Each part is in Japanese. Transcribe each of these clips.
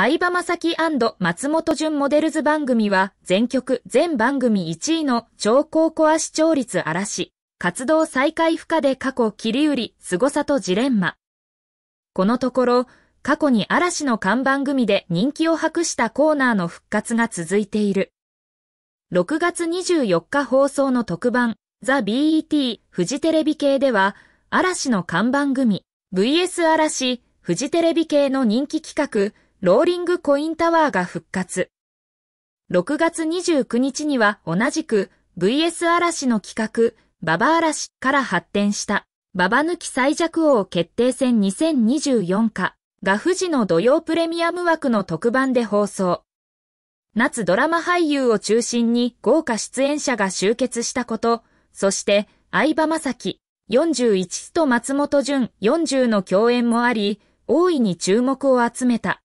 相葉雅紀松本潤モデルズ番組は全曲全番組1位の超高コア視聴率嵐。活動再開不可で過去切り売り、凄さとジレンマ。このところ、過去に嵐の看板組で人気を博したコーナーの復活が続いている。6月24日放送の特番、ザ・ BET フジテレビ系では、嵐の看板組、VS 嵐、フジテレビ系の人気企画、ローリングコインタワーが復活。6月29日には同じく VS 嵐の企画、ババ嵐から発展したババ抜き最弱王決定戦2024課が富士の土曜プレミアム枠の特番で放送。夏ドラマ俳優を中心に豪華出演者が集結したこと、そして相葉正樹41と松本潤40の共演もあり、大いに注目を集めた。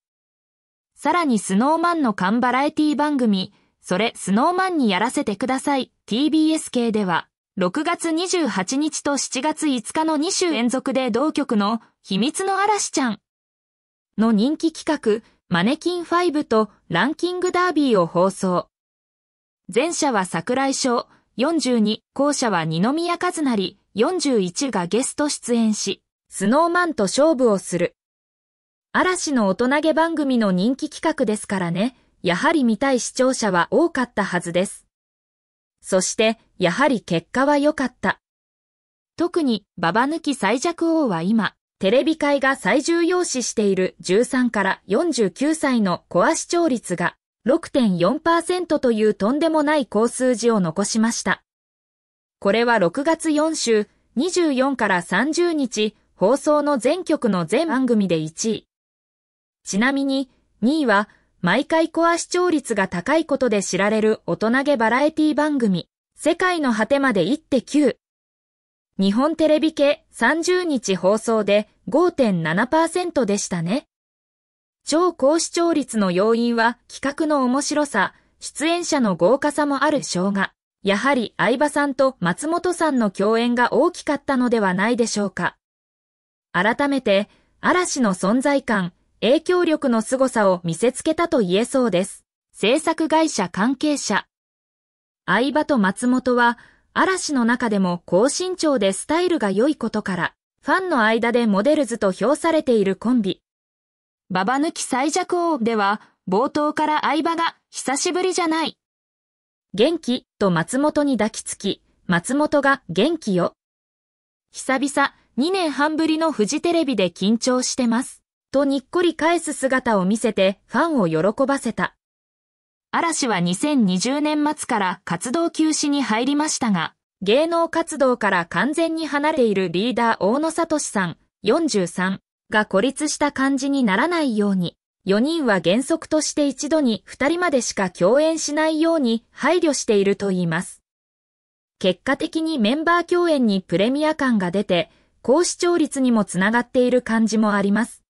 さらにスノーマンの缶バラエティ番組、それスノーマンにやらせてください TBS 系では、6月28日と7月5日の2週連続で同局の秘密の嵐ちゃんの人気企画マネキン5とランキングダービーを放送。前者は桜井翔42、後者は二宮和也41がゲスト出演し、スノーマンと勝負をする。嵐の大人げ番組の人気企画ですからね、やはり見たい視聴者は多かったはずです。そして、やはり結果は良かった。特に、ババ抜き最弱王は今、テレビ界が最重要視している13から49歳のコア視聴率が6.4%というとんでもない高数字を残しました。これは6月4週24から30日放送の全局の全番組で1位。ちなみに、2位は、毎回コア視聴率が高いことで知られる大人げバラエティ番組、世界の果てまで1.9。日本テレビ系30日放送で5.7%でしたね。超高視聴率の要因は企画の面白さ、出演者の豪華さもある生姜。やはり相葉さんと松本さんの共演が大きかったのではないでしょうか。改めて、嵐の存在感、影響力の凄さを見せつけたと言えそうです。制作会社関係者。相葉と松本は、嵐の中でも高身長でスタイルが良いことから、ファンの間でモデルズと評されているコンビ。ババ抜き最弱王では、冒頭から相葉が、久しぶりじゃない。元気と松本に抱きつき、松本が元気よ。久々、2年半ぶりのフジテレビで緊張してます。とにっこり返す姿を見せてファンを喜ばせた。嵐は2020年末から活動休止に入りましたが、芸能活動から完全に離れているリーダー大野志さん43が孤立した感じにならないように、4人は原則として一度に2人までしか共演しないように配慮しているといいます。結果的にメンバー共演にプレミア感が出て、高視聴率にもつながっている感じもあります。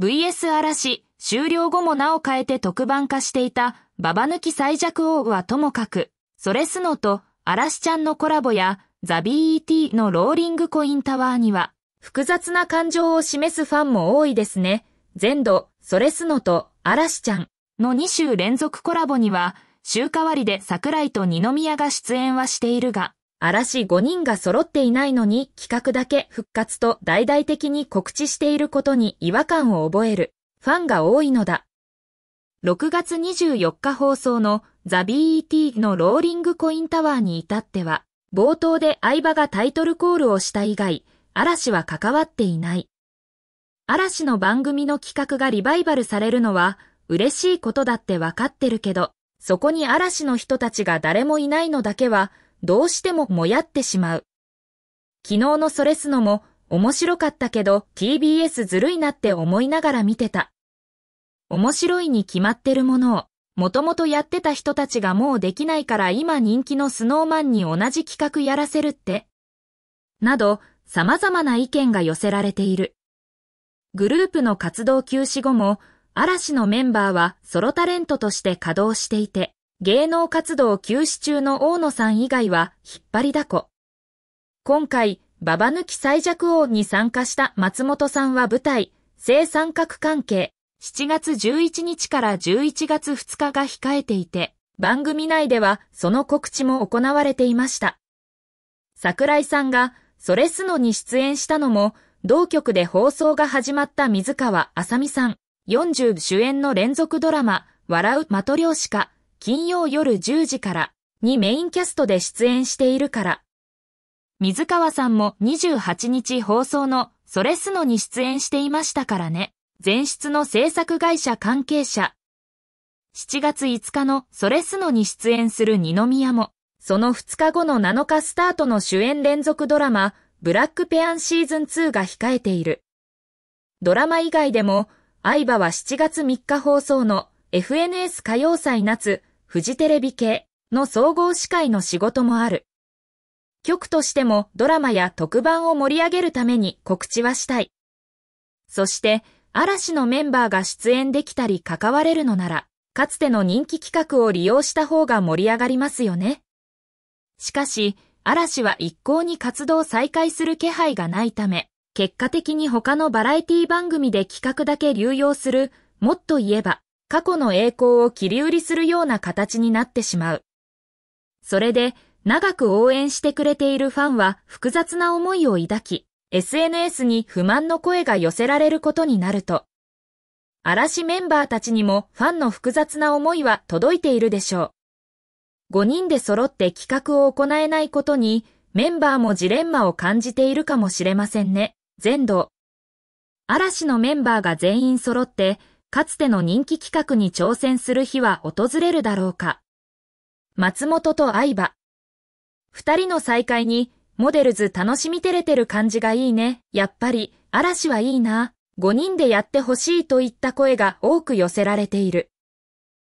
VS 嵐終了後も名を変えて特番化していたババ抜き最弱王はともかく、それすのと嵐ちゃんのコラボやザ・ビー ET のローリングコインタワーには複雑な感情を示すファンも多いですね。全土、それすのと嵐ちゃんの2週連続コラボには週替わりで桜井と二宮が出演はしているが、嵐5人が揃っていないのに企画だけ復活と大々的に告知していることに違和感を覚えるファンが多いのだ。6月24日放送のザ・ BET のローリングコインタワーに至っては、冒頭で相葉がタイトルコールをした以外、嵐は関わっていない。嵐の番組の企画がリバイバルされるのは嬉しいことだってわかってるけど、そこに嵐の人たちが誰もいないのだけはどうしてももやってしまう。昨日のそれすのも面白かったけど TBS ずるいなって思いながら見てた。面白いに決まってるものを、もともとやってた人たちがもうできないから今人気のスノーマンに同じ企画やらせるって。など、様々な意見が寄せられている。グループの活動休止後も、嵐のメンバーはソロタレントとして稼働していて、芸能活動休止中の大野さん以外は引っ張りだこ。今回、ババ抜き最弱王に参加した松本さんは舞台、正三角関係、7月11日から11月2日が控えていて、番組内ではその告知も行われていました。桜井さんが、それすのに出演したのも、同局で放送が始まった水川あさみさん、40主演の連続ドラマ、笑う的漁師か、金曜夜10時からにメインキャストで出演しているから。水川さんも28日放送のそれすのに出演していましたからね。前室の制作会社関係者。7月5日のそれすのに出演する二宮も、その2日後の7日スタートの主演連続ドラマ、ブラックペアンシーズン2が控えている。ドラマ以外でも、相葉は7月3日放送の FNS 歌謡祭夏フジテレビ系の総合司会の仕事もある。局としてもドラマや特番を盛り上げるために告知はしたい。そして、嵐のメンバーが出演できたり関われるのなら、かつての人気企画を利用した方が盛り上がりますよね。しかし、嵐は一向に活動再開する気配がないため、結果的に他のバラエティ番組で企画だけ流用する、もっと言えば、過去の栄光を切り売りするような形になってしまう。それで、長く応援してくれているファンは複雑な思いを抱き、SNS に不満の声が寄せられることになると、嵐メンバーたちにもファンの複雑な思いは届いているでしょう。5人で揃って企画を行えないことに、メンバーもジレンマを感じているかもしれませんね。全土。嵐のメンバーが全員揃って、かつての人気企画に挑戦する日は訪れるだろうか。松本と相葉。二人の再会に、モデルズ楽しみ照れてる感じがいいね。やっぱり、嵐はいいな。五人でやってほしいといった声が多く寄せられている。